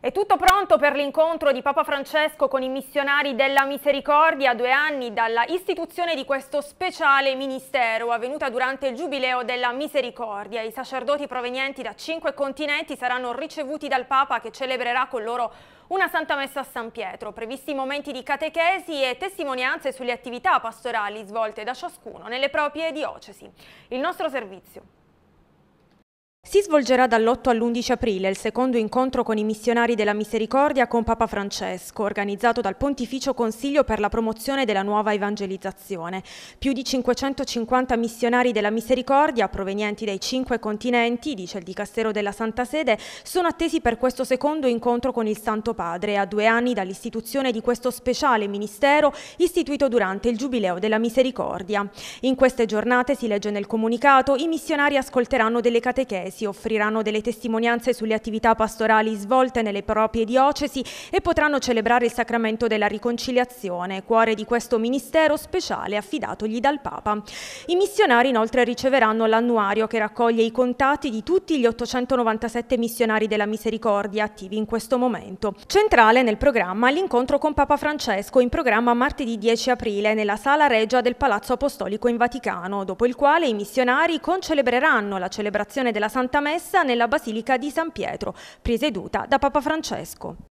È tutto pronto per l'incontro di Papa Francesco con i missionari della misericordia a due anni dalla istituzione di questo speciale ministero avvenuta durante il Giubileo della Misericordia. I sacerdoti provenienti da cinque continenti saranno ricevuti dal Papa che celebrerà con loro una Santa Messa a San Pietro, previsti momenti di catechesi e testimonianze sulle attività pastorali svolte da ciascuno nelle proprie diocesi. Il nostro servizio. Si svolgerà dall'8 all'11 aprile il secondo incontro con i missionari della misericordia con Papa Francesco, organizzato dal Pontificio Consiglio per la promozione della nuova evangelizzazione. Più di 550 missionari della misericordia, provenienti dai cinque continenti, dice il Dicastero della Santa Sede, sono attesi per questo secondo incontro con il Santo Padre, a due anni dall'istituzione di questo speciale ministero istituito durante il Giubileo della Misericordia. In queste giornate, si legge nel comunicato, i missionari ascolteranno delle catechesi si offriranno delle testimonianze sulle attività pastorali svolte nelle proprie diocesi e potranno celebrare il sacramento della riconciliazione, cuore di questo ministero speciale affidatogli dal Papa. I missionari inoltre riceveranno l'annuario che raccoglie i contatti di tutti gli 897 missionari della misericordia attivi in questo momento. Centrale nel programma l'incontro con Papa Francesco in programma martedì 10 aprile nella Sala Regia del Palazzo Apostolico in Vaticano, dopo il quale i missionari concelebreranno la celebrazione della Santa Santa Messa nella Basilica di San Pietro, presieduta da Papa Francesco.